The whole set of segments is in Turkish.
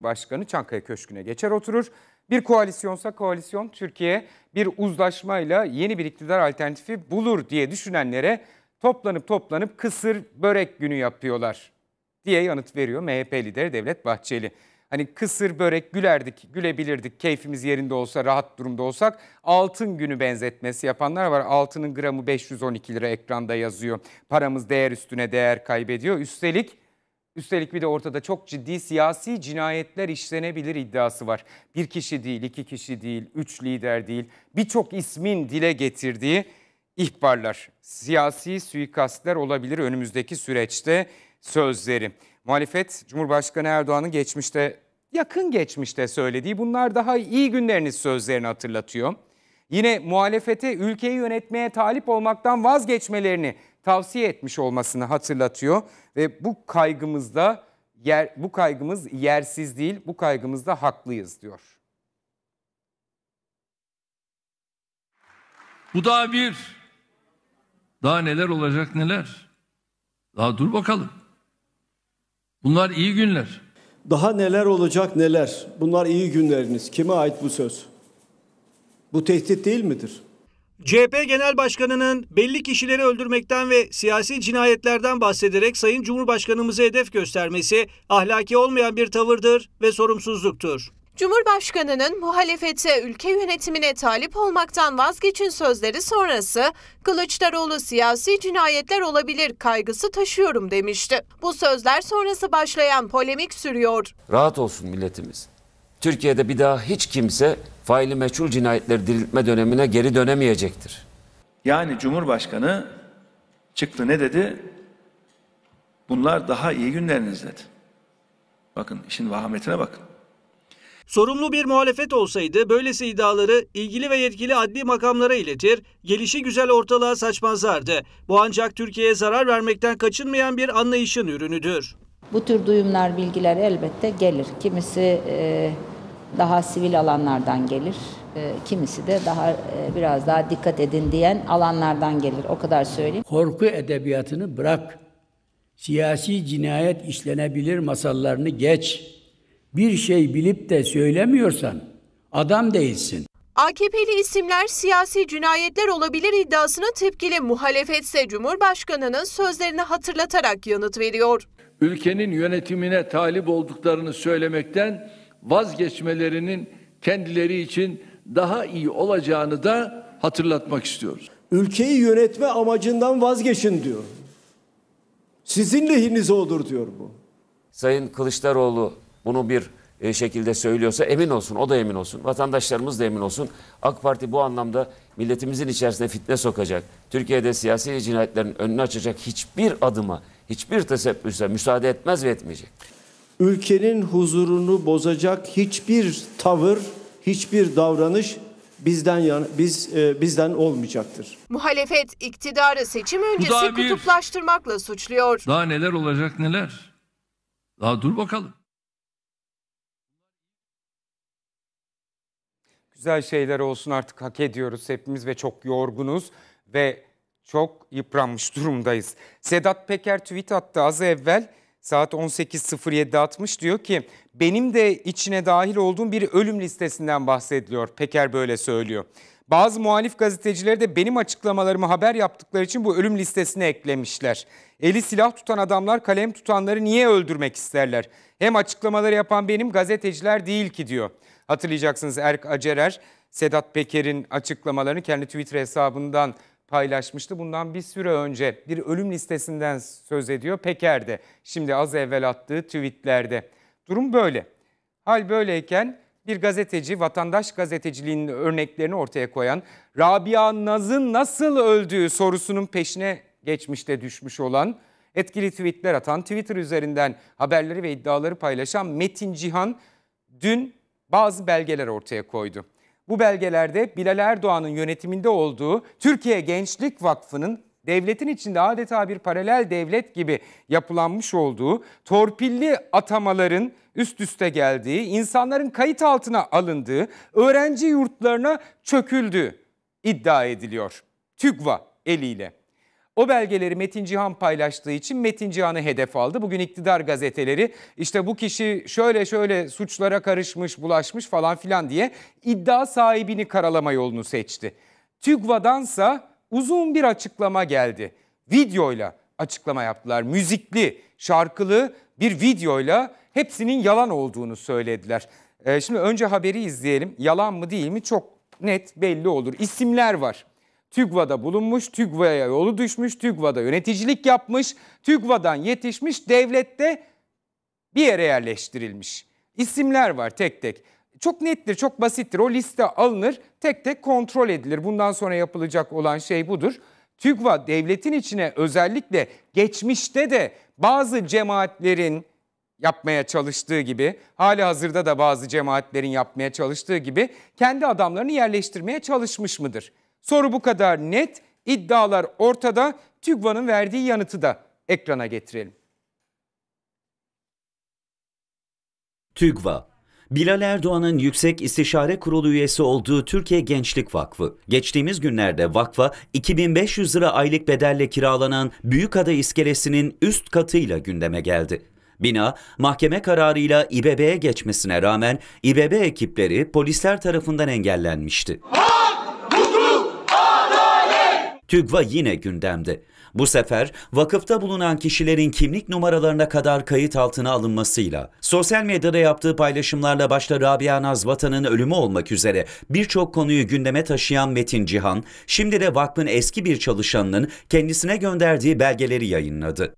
Başkanı Çankaya Köşkü'ne geçer oturur. Bir koalisyonsa koalisyon Türkiye bir uzlaşmayla yeni bir iktidar alternatifi bulur diye düşünenlere toplanıp toplanıp kısır börek günü yapıyorlar diye yanıt veriyor MHP lideri Devlet Bahçeli. Hani kısır börek gülerdik, gülebilirdik keyfimiz yerinde olsa, rahat durumda olsak. Altın günü benzetmesi yapanlar var. Altının gramı 512 lira ekranda yazıyor. Paramız değer üstüne değer kaybediyor. Üstelik Üstelik bir de ortada çok ciddi siyasi cinayetler işlenebilir iddiası var. Bir kişi değil, iki kişi değil, üç lider değil. Birçok ismin dile getirdiği ihbarlar, siyasi suikastler olabilir önümüzdeki süreçte sözleri. Muhalefet Cumhurbaşkanı Erdoğan'ın geçmişte yakın geçmişte söylediği bunlar daha iyi günleriniz sözlerini hatırlatıyor. Yine muhalefete ülkeyi yönetmeye talip olmaktan vazgeçmelerini tavsiye etmiş olmasını hatırlatıyor ve bu kaygımızda yer, bu kaygımız yersiz değil, bu kaygımızda haklıyız diyor. Bu daha bir. Daha neler olacak neler. Daha dur bakalım. Bunlar iyi günler. Daha neler olacak neler. Bunlar iyi günleriniz. Kime ait bu söz? Bu tehdit değil midir? CHP Genel Başkanı'nın belli kişileri öldürmekten ve siyasi cinayetlerden bahsederek Sayın Cumhurbaşkanımıza hedef göstermesi ahlaki olmayan bir tavırdır ve sorumsuzluktur. Cumhurbaşkanının muhalefete ülke yönetimine talip olmaktan vazgeçin sözleri sonrası Kılıçdaroğlu siyasi cinayetler olabilir kaygısı taşıyorum demişti. Bu sözler sonrası başlayan polemik sürüyor. Rahat olsun milletimiz. Türkiye'de bir daha hiç kimse faili meçhul cinayetleri diriltme dönemine geri dönemeyecektir. Yani Cumhurbaşkanı çıktı ne dedi? Bunlar daha iyi günleriniz dedi. Bakın işin vahametine bakın. Sorumlu bir muhalefet olsaydı böylesi iddiaları ilgili ve yetkili adli makamlara iletir, gelişi güzel ortalığa saçmazlardı. Bu ancak Türkiye'ye zarar vermekten kaçınmayan bir anlayışın ürünüdür. Bu tür duyumlar, bilgiler elbette gelir. Kimisi e, daha sivil alanlardan gelir, e, kimisi de daha e, biraz daha dikkat edin diyen alanlardan gelir. O kadar söyleyeyim. Korku edebiyatını bırak. Siyasi cinayet işlenebilir masallarını geç. Bir şey bilip de söylemiyorsan adam değilsin. AKP'li isimler siyasi cinayetler olabilir iddiasına tepkili muhalefetse Cumhurbaşkanı'nın sözlerini hatırlatarak yanıt veriyor ülkenin yönetimine talip olduklarını söylemekten vazgeçmelerinin kendileri için daha iyi olacağını da hatırlatmak istiyoruz. Ülkeyi yönetme amacından vazgeçin diyor. Sizin lehinize olur diyor bu. Sayın Kılıçdaroğlu bunu bir e, şekilde söylüyorsa emin olsun, o da emin olsun, vatandaşlarımız da emin olsun. AK Parti bu anlamda milletimizin içerisine fitne sokacak, Türkiye'de siyasi cinayetlerin önünü açacak hiçbir adıma hiçbir tesebbüse müsaade etmez ve etmeyecek. Ülkenin huzurunu bozacak hiçbir tavır, hiçbir davranış bizden yan, biz e, bizden olmayacaktır. Muhalefet iktidarı seçim öncesi bir, kutuplaştırmakla suçluyor. Daha neler olacak neler? Daha dur bakalım. Güzel şeyler olsun artık hak ediyoruz hepimiz ve çok yorgunuz ve çok yıpranmış durumdayız. Sedat Peker tweet attı az evvel saat atmış diyor ki benim de içine dahil olduğum bir ölüm listesinden bahsediliyor. Peker böyle söylüyor. Bazı muhalif gazetecileri de benim açıklamalarımı haber yaptıkları için bu ölüm listesine eklemişler. Eli silah tutan adamlar kalem tutanları niye öldürmek isterler? Hem açıklamaları yapan benim gazeteciler değil ki diyor. Hatırlayacaksınız Erk Acerer Sedat Peker'in açıklamalarını kendi Twitter hesabından paylaşmıştı. Bundan bir süre önce bir ölüm listesinden söz ediyor Peker'de. Şimdi az evvel attığı tweetlerde. Durum böyle. Hal böyleyken bir gazeteci vatandaş gazeteciliğinin örneklerini ortaya koyan Rabia Naz'ın nasıl öldüğü sorusunun peşine geçmişte düşmüş olan etkili tweetler atan Twitter üzerinden haberleri ve iddiaları paylaşan Metin Cihan dün bazı belgeler ortaya koydu. Bu belgelerde Bilal Erdoğan'ın yönetiminde olduğu Türkiye Gençlik Vakfı'nın devletin içinde adeta bir paralel devlet gibi yapılanmış olduğu, torpilli atamaların üst üste geldiği, insanların kayıt altına alındığı, öğrenci yurtlarına çöküldüğü iddia ediliyor. TÜGVA eliyle. O belgeleri Metin Cihan paylaştığı için Metin Cihan'ı hedef aldı. Bugün iktidar gazeteleri işte bu kişi şöyle şöyle suçlara karışmış, bulaşmış falan filan diye iddia sahibini karalama yolunu seçti. TÜGVA'dansa uzun bir açıklama geldi. Videoyla açıklama yaptılar. Müzikli, şarkılı bir videoyla hepsinin yalan olduğunu söylediler. Ee, şimdi önce haberi izleyelim. Yalan mı değil mi çok net belli olur. İsimler var. TÜGVA'da bulunmuş, TÜGVA'ya yolu düşmüş, TÜGVA'da yöneticilik yapmış, TÜGVA'dan yetişmiş, devlette bir yere yerleştirilmiş. İsimler var tek tek. Çok nettir, çok basittir. O liste alınır, tek tek kontrol edilir. Bundan sonra yapılacak olan şey budur. TÜGVA devletin içine özellikle geçmişte de bazı cemaatlerin yapmaya çalıştığı gibi, hali hazırda da bazı cemaatlerin yapmaya çalıştığı gibi kendi adamlarını yerleştirmeye çalışmış mıdır? Soru bu kadar net, iddialar ortada. TÜGVA'nın verdiği yanıtı da ekrana getirelim. TÜGVA Bilal Erdoğan'ın Yüksek İstişare Kurulu üyesi olduğu Türkiye Gençlik Vakfı. Geçtiğimiz günlerde vakfa 2500 lira aylık bedelle kiralanan Büyükada iskelesinin üst katıyla gündeme geldi. Bina mahkeme kararıyla İBB'ye geçmesine rağmen İBB ekipleri polisler tarafından engellenmişti. Ha! TÜGVA yine gündemde. Bu sefer vakıfta bulunan kişilerin kimlik numaralarına kadar kayıt altına alınmasıyla, sosyal medyada yaptığı paylaşımlarla başta Rabia Naz Vatan'ın ölümü olmak üzere birçok konuyu gündeme taşıyan Metin Cihan, şimdi de vakfın eski bir çalışanının kendisine gönderdiği belgeleri yayınladı.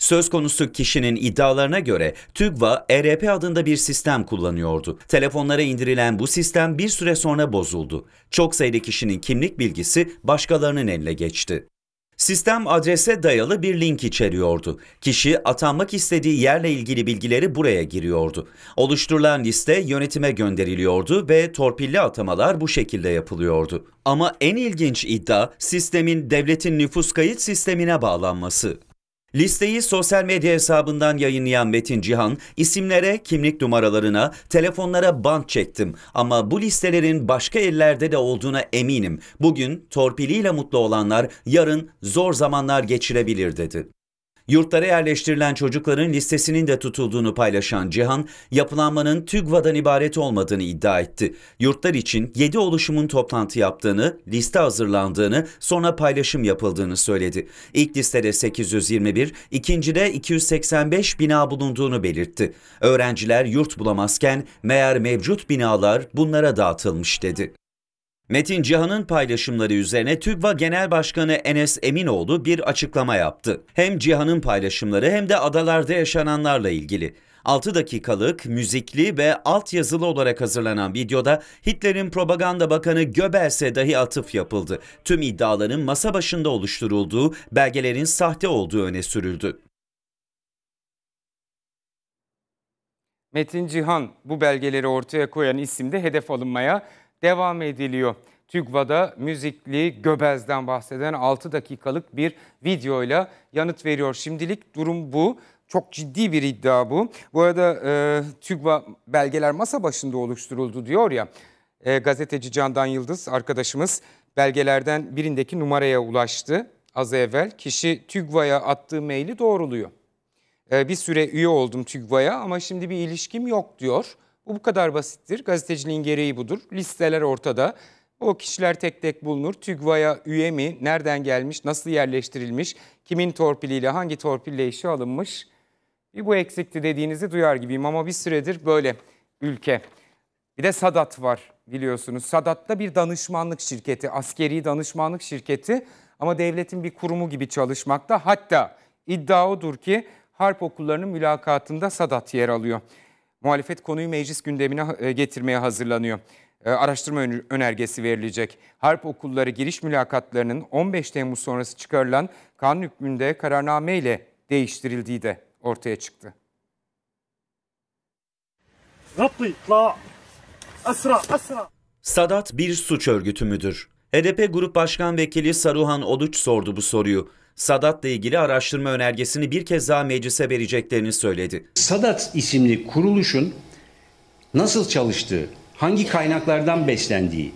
Söz konusu kişinin iddialarına göre TÜGVA ERP adında bir sistem kullanıyordu. Telefonlara indirilen bu sistem bir süre sonra bozuldu. Çok sayıda kişinin kimlik bilgisi başkalarının eline geçti. Sistem adrese dayalı bir link içeriyordu. Kişi atanmak istediği yerle ilgili bilgileri buraya giriyordu. Oluşturulan liste yönetime gönderiliyordu ve torpilli atamalar bu şekilde yapılıyordu. Ama en ilginç iddia sistemin devletin nüfus kayıt sistemine bağlanması. Listeyi sosyal medya hesabından yayınlayan Metin Cihan, isimlere, kimlik numaralarına, telefonlara bant çektim ama bu listelerin başka ellerde de olduğuna eminim. Bugün torpiliyle mutlu olanlar yarın zor zamanlar geçirebilir dedi. Yurtlara yerleştirilen çocukların listesinin de tutulduğunu paylaşan Cihan, yapılanmanın TÜGVA'dan ibaret olmadığını iddia etti. Yurtlar için 7 oluşumun toplantı yaptığını, liste hazırlandığını, sonra paylaşım yapıldığını söyledi. İlk listede 821, ikincide 285 bina bulunduğunu belirtti. Öğrenciler yurt bulamazken meğer mevcut binalar bunlara dağıtılmış dedi. Metin Cihan'ın paylaşımları üzerine TÜGVA Genel Başkanı Enes Eminoğlu bir açıklama yaptı. Hem Cihan'ın paylaşımları hem de adalarda yaşananlarla ilgili. 6 dakikalık, müzikli ve alt yazılı olarak hazırlanan videoda Hitler'in propaganda bakanı Göbels'e dahi atıf yapıldı. Tüm iddiaların masa başında oluşturulduğu, belgelerin sahte olduğu öne sürüldü. Metin Cihan bu belgeleri ortaya koyan isimde hedef alınmaya devam ediliyor. TÜGVA'da müzikli Göbez'den bahseden 6 dakikalık bir videoyla yanıt veriyor. Şimdilik durum bu. Çok ciddi bir iddia bu. Bu arada e, TÜGVA belgeler masa başında oluşturuldu diyor ya. E, gazeteci Candan Yıldız arkadaşımız belgelerden birindeki numaraya ulaştı az evvel. Kişi TÜGVA'ya attığı maili doğruluyor. E, bir süre üye oldum TÜGVA'ya ama şimdi bir ilişkim yok diyor. Bu bu kadar basittir. Gazeteciliğin gereği budur. Listeler ortada. O kişiler tek tek bulunur. TÜGVA'ya üye mi, nereden gelmiş, nasıl yerleştirilmiş, kimin torpiliyle, hangi torpille işe alınmış? Bir bu eksikti dediğinizi duyar gibiyim ama bir süredir böyle ülke. Bir de Sadat var biliyorsunuz. Sadat'ta bir danışmanlık şirketi, askeri danışmanlık şirketi ama devletin bir kurumu gibi çalışmakta. Hatta iddia odur ki harp okullarının mülakatında Sadat yer alıyor. Muhalefet konuyu meclis gündemine e, getirmeye hazırlanıyor. E, araştırma önergesi verilecek. Harp okulları giriş mülakatlarının 15 Temmuz sonrası çıkarılan kanun hükmünde kararname ile değiştirildiği de ortaya çıktı. Sadat bir suç örgütü müdür? HDP Grup Başkan Vekili Saruhan Oluç sordu bu soruyu. Sadat'la ilgili araştırma önergesini bir kez daha meclise vereceklerini söyledi. Sadat isimli kuruluşun nasıl çalıştığı, hangi kaynaklardan beslendiği,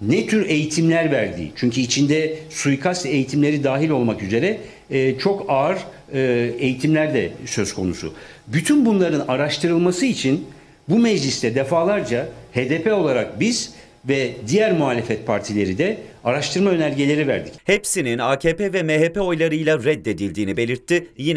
ne tür eğitimler verdiği, çünkü içinde suikast eğitimleri dahil olmak üzere e, çok ağır e, eğitimler de söz konusu. Bütün bunların araştırılması için bu mecliste defalarca HDP olarak biz ve diğer muhalefet partileri de araştırma önergeleri verdik. Hepsinin AKP ve MHP oylarıyla reddedildiğini belirtti. Yine